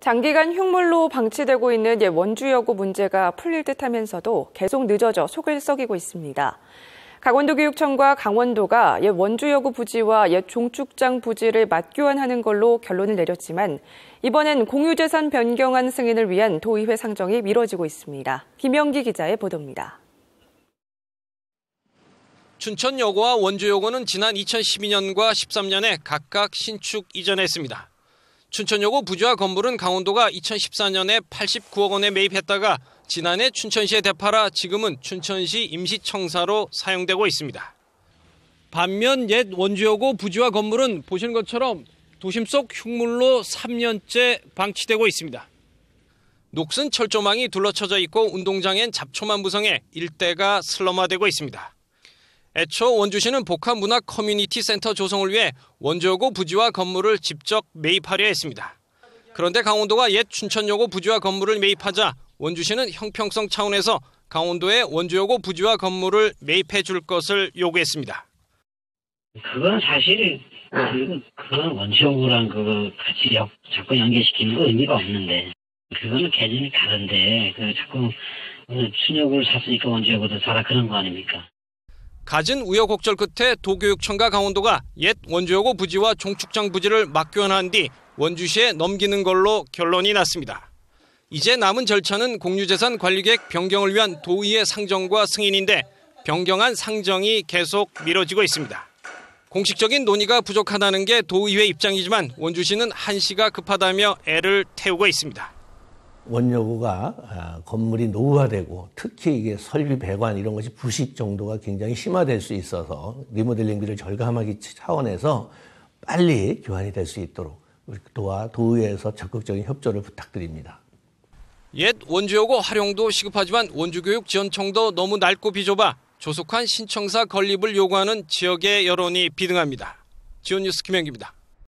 장기간 흉물로 방치되고 있는 원주여고 문제가 풀릴 듯 하면서도 계속 늦어져 속을 썩이고 있습니다. 강원도교육청과 강원도가 옛 원주여고 부지와 옛 종축장 부지를 맞교환하는 걸로 결론을 내렸지만 이번엔 공유재산 변경안 승인을 위한 도의회 상정이 미뤄지고 있습니다. 김영기 기자의 보도입니다. 춘천여고와 원주여고는 지난 2012년과 13년에 각각 신축 이전했습니다. 춘천여고 부지와 건물은 강원도가 2014년에 89억 원에 매입했다가 지난해 춘천시에 대파라 지금은 춘천시 임시청사로 사용되고 있습니다. 반면 옛 원주여고 부지와 건물은 보시는 것처럼 도심 속 흉물로 3년째 방치되고 있습니다. 녹슨 철조망이 둘러쳐져 있고 운동장엔 잡초만 무성해 일대가 슬럼화되고 있습니다. 애초 원주시는 복합문화 커뮤니티 센터 조성을 위해 원주여고 부지와 건물을 직접 매입하려 했습니다. 그런데 강원도가 옛 춘천여고 부지와 건물을 매입하자 원주시는 형평성 차원에서 강원도에 원주여고 부지와 건물을 매입해 줄 것을 요구했습니다. 그건 사실 그건, 그건 원주여고랑 그거 같이 역, 자꾸 연계시키는 거 의미가 없는데 그거는 개념이 다른데 그 자꾸 순여고를 샀으니까 원주여고도 살아 그런 거 아닙니까? 가진 우여곡절 끝에 도교육청과 강원도가 옛 원주여고 부지와 종축장 부지를 맞교환한뒤 원주시에 넘기는 걸로 결론이 났습니다. 이제 남은 절차는 공유재산 관리계획 변경을 위한 도의의 상정과 승인인데 변경한 상정이 계속 미뤄지고 있습니다. 공식적인 논의가 부족하다는 게 도의회 입장이지만 원주시는 한시가 급하다며 애를 태우고 있습니다. 원료가 아, 건물이 노후화되고 특히 이게 설비 배관 이런 것이 부식 정도가 굉장히 심화될 수 있어서 리모델링비를 절감하기 차원에서 빨리 교환이 될 수 있도록 도와 도의에서 적극적인 협조를 부탁드립니다. 옛 원주여고 활용도 시급하지만 원주교육 지원청도 너무 낡고 비좁아 조속한 신청사 건립을 요구하는 지역의 여론이 비등합니다. 지원뉴스 김영기입니다.